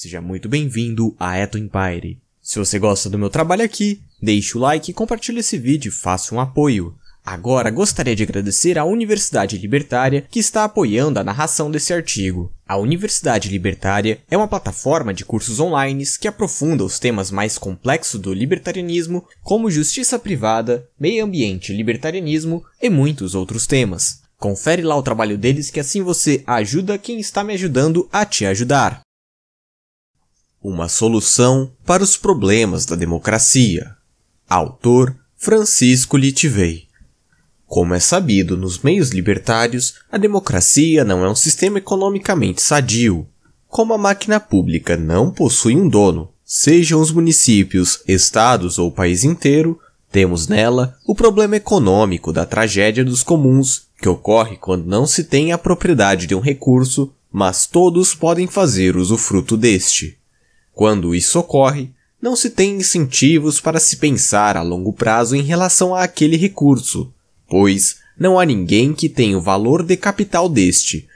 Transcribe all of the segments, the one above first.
Seja muito bem-vindo a Eto Empire. Se você gosta do meu trabalho aqui, deixe o like e compartilhe esse vídeo, faça um apoio. Agora gostaria de agradecer à Universidade Libertária que está apoiando a narração desse artigo. A Universidade Libertária é uma plataforma de cursos online que aprofunda os temas mais complexos do libertarianismo, como justiça privada, meio ambiente libertarianismo e muitos outros temas. Confere lá o trabalho deles que assim você ajuda quem está me ajudando a te ajudar. Uma solução para os problemas da democracia. Autor Francisco Litivei. Como é sabido nos meios libertários, a democracia não é um sistema economicamente sadio. Como a máquina pública não possui um dono, sejam os municípios, estados ou país inteiro, temos nela o problema econômico da tragédia dos comuns, que ocorre quando não se tem a propriedade de um recurso, mas todos podem fazer usufruto deste. Quando isso ocorre, não se tem incentivos para se pensar a longo prazo em relação a aquele recurso, pois não há ninguém que tenha o valor de capital deste.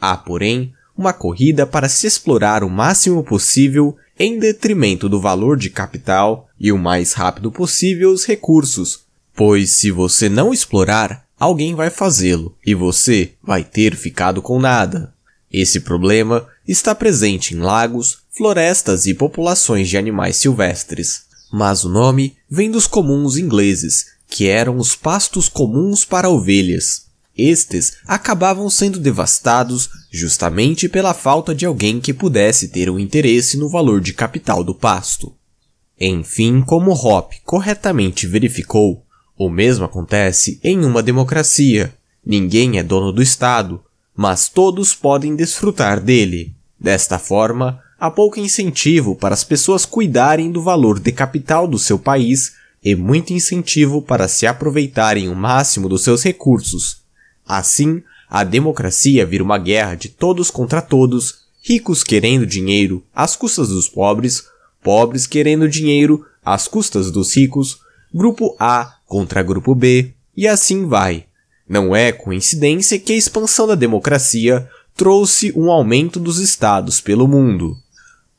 Há, porém, uma corrida para se explorar o máximo possível em detrimento do valor de capital e o mais rápido possível os recursos, pois se você não explorar, alguém vai fazê-lo e você vai ter ficado com nada. Esse problema está presente em lagos, florestas e populações de animais silvestres. Mas o nome vem dos comuns ingleses, que eram os pastos comuns para ovelhas. Estes acabavam sendo devastados justamente pela falta de alguém que pudesse ter um interesse no valor de capital do pasto. Enfim, como Hoppe corretamente verificou, o mesmo acontece em uma democracia. Ninguém é dono do Estado, mas todos podem desfrutar dele. Desta forma, há pouco incentivo para as pessoas cuidarem do valor de capital do seu país e muito incentivo para se aproveitarem o máximo dos seus recursos. Assim, a democracia vira uma guerra de todos contra todos, ricos querendo dinheiro às custas dos pobres, pobres querendo dinheiro às custas dos ricos, grupo A contra grupo B, e assim vai. Não é coincidência que a expansão da democracia trouxe um aumento dos estados pelo mundo.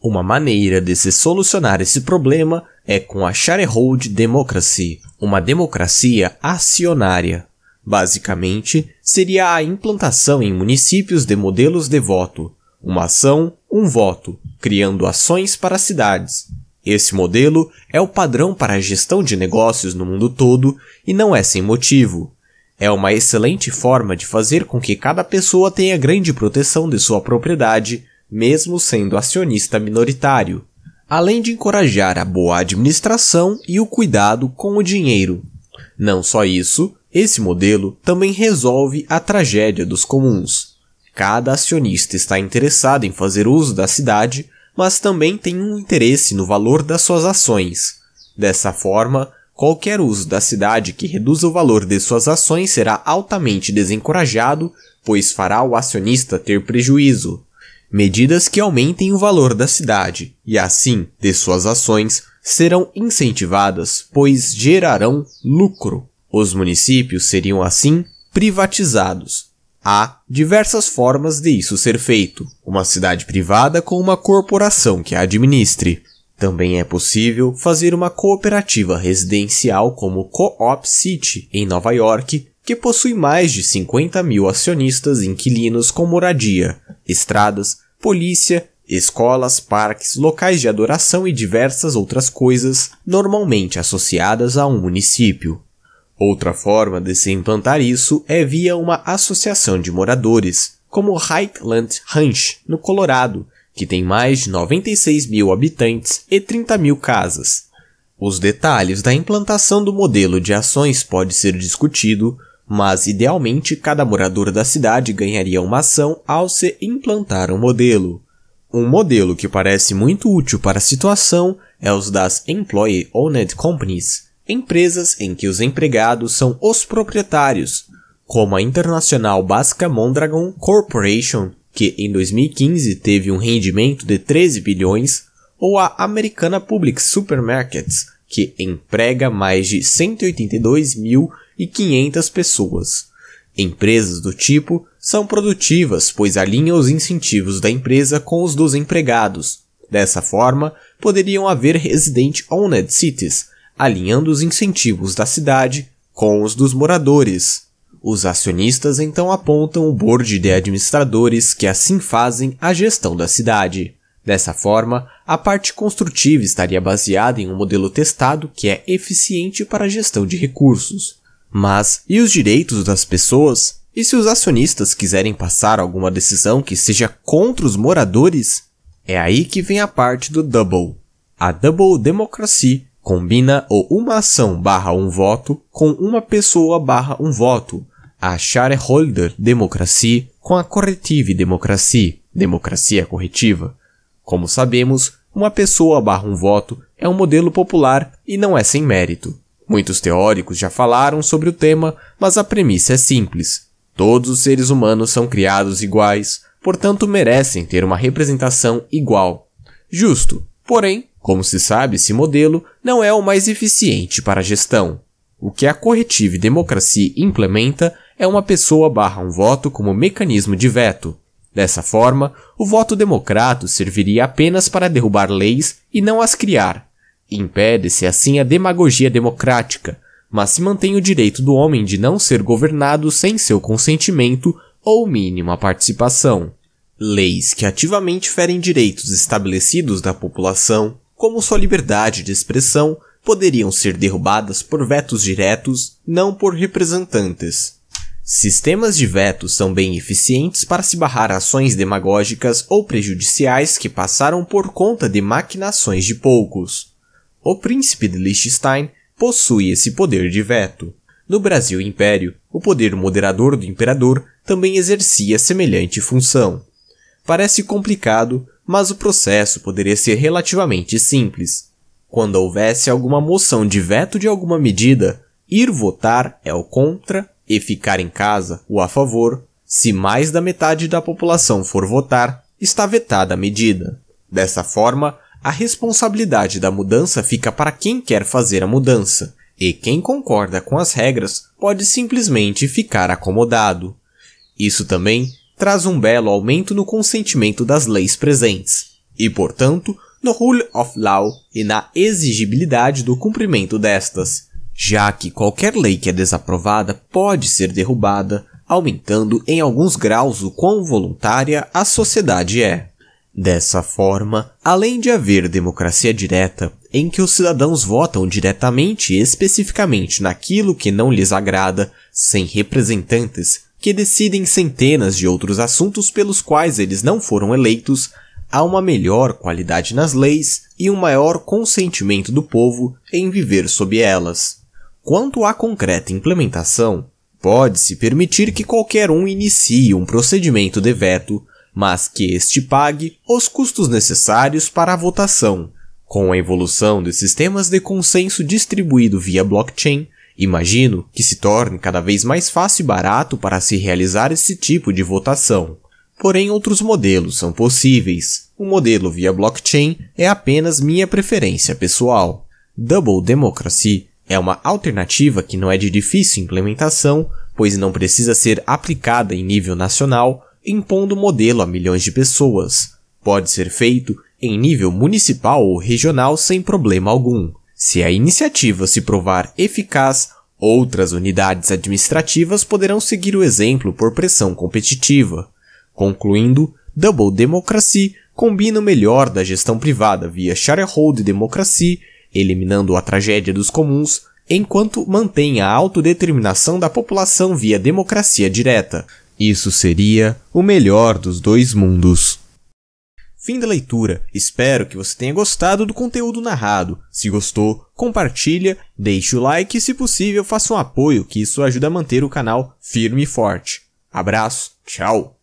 Uma maneira de se solucionar esse problema é com a sharehold democracy, uma democracia acionária. Basicamente, seria a implantação em municípios de modelos de voto, uma ação, um voto, criando ações para cidades. Esse modelo é o padrão para a gestão de negócios no mundo todo e não é sem motivo. É uma excelente forma de fazer com que cada pessoa tenha grande proteção de sua propriedade mesmo sendo acionista minoritário, além de encorajar a boa administração e o cuidado com o dinheiro. Não só isso, esse modelo também resolve a tragédia dos comuns. Cada acionista está interessado em fazer uso da cidade, mas também tem um interesse no valor das suas ações. Dessa forma, qualquer uso da cidade que reduza o valor de suas ações será altamente desencorajado, pois fará o acionista ter prejuízo medidas que aumentem o valor da cidade e, assim, de suas ações serão incentivadas, pois gerarão lucro. Os municípios seriam, assim, privatizados. Há diversas formas de isso ser feito. Uma cidade privada com uma corporação que a administre. Também é possível fazer uma cooperativa residencial como Co-op City, em Nova York, que possui mais de 50 mil acionistas inquilinos com moradia, estradas, polícia, escolas, parques, locais de adoração e diversas outras coisas normalmente associadas a um município. Outra forma de se implantar isso é via uma associação de moradores, como Highland Ranch, no Colorado, que tem mais de 96 mil habitantes e 30 mil casas. Os detalhes da implantação do modelo de ações pode ser discutido, mas idealmente cada morador da cidade ganharia uma ação ao se implantar um modelo. Um modelo que parece muito útil para a situação é os das Employee Owned Companies, empresas em que os empregados são os proprietários, como a internacional Basca Mondragon Corporation, que em 2015 teve um rendimento de 13 bilhões, ou a Americana Public Supermarkets, que emprega mais de 182 mil e 500 pessoas. Empresas do tipo são produtivas, pois alinham os incentivos da empresa com os dos empregados. Dessa forma, poderiam haver resident owned cities, alinhando os incentivos da cidade com os dos moradores. Os acionistas então apontam o board de administradores que assim fazem a gestão da cidade. Dessa forma, a parte construtiva estaria baseada em um modelo testado que é eficiente para a gestão de recursos, mas e os direitos das pessoas? E se os acionistas quiserem passar alguma decisão que seja contra os moradores? É aí que vem a parte do double. A double democracy combina o uma ação barra um voto com uma pessoa barra um voto, a shareholder democracy com a corretive democracy, democracia corretiva. Como sabemos, uma pessoa barra um voto é um modelo popular e não é sem mérito. Muitos teóricos já falaram sobre o tema, mas a premissa é simples. Todos os seres humanos são criados iguais, portanto merecem ter uma representação igual. Justo, porém, como se sabe, esse modelo não é o mais eficiente para a gestão. O que a Corretive Democracia implementa é uma pessoa barra um voto como mecanismo de veto. Dessa forma, o voto democrata serviria apenas para derrubar leis e não as criar, Impede-se assim a demagogia democrática, mas se mantém o direito do homem de não ser governado sem seu consentimento ou mínima participação. Leis que ativamente ferem direitos estabelecidos da população, como sua liberdade de expressão, poderiam ser derrubadas por vetos diretos, não por representantes. Sistemas de vetos são bem eficientes para se barrar ações demagógicas ou prejudiciais que passaram por conta de maquinações de poucos. O príncipe de Liechtenstein possui esse poder de veto. No Brasil Império, o poder moderador do imperador também exercia semelhante função. Parece complicado, mas o processo poderia ser relativamente simples. Quando houvesse alguma moção de veto de alguma medida, ir votar é o contra e ficar em casa o a favor. Se mais da metade da população for votar, está vetada a medida. Dessa forma, a responsabilidade da mudança fica para quem quer fazer a mudança, e quem concorda com as regras pode simplesmente ficar acomodado. Isso também traz um belo aumento no consentimento das leis presentes, e, portanto, no rule of law e na exigibilidade do cumprimento destas, já que qualquer lei que é desaprovada pode ser derrubada, aumentando em alguns graus o quão voluntária a sociedade é. Dessa forma, além de haver democracia direta, em que os cidadãos votam diretamente e especificamente naquilo que não lhes agrada, sem representantes que decidem centenas de outros assuntos pelos quais eles não foram eleitos, há uma melhor qualidade nas leis e um maior consentimento do povo em viver sob elas. Quanto à concreta implementação, pode-se permitir que qualquer um inicie um procedimento de veto mas que este pague os custos necessários para a votação. Com a evolução dos sistemas de consenso distribuído via blockchain, imagino que se torne cada vez mais fácil e barato para se realizar esse tipo de votação. Porém, outros modelos são possíveis. O modelo via blockchain é apenas minha preferência pessoal. Double Democracy é uma alternativa que não é de difícil implementação, pois não precisa ser aplicada em nível nacional, impondo o modelo a milhões de pessoas. Pode ser feito em nível municipal ou regional sem problema algum. Se a iniciativa se provar eficaz, outras unidades administrativas poderão seguir o exemplo por pressão competitiva. Concluindo, Double Democracy combina o melhor da gestão privada via sharehold democracy, eliminando a tragédia dos comuns, enquanto mantém a autodeterminação da população via democracia direta. Isso seria o melhor dos dois mundos. Fim da leitura. Espero que você tenha gostado do conteúdo narrado. Se gostou, compartilha, deixe o like e se possível faça um apoio, que isso ajuda a manter o canal firme e forte. Abraço, tchau.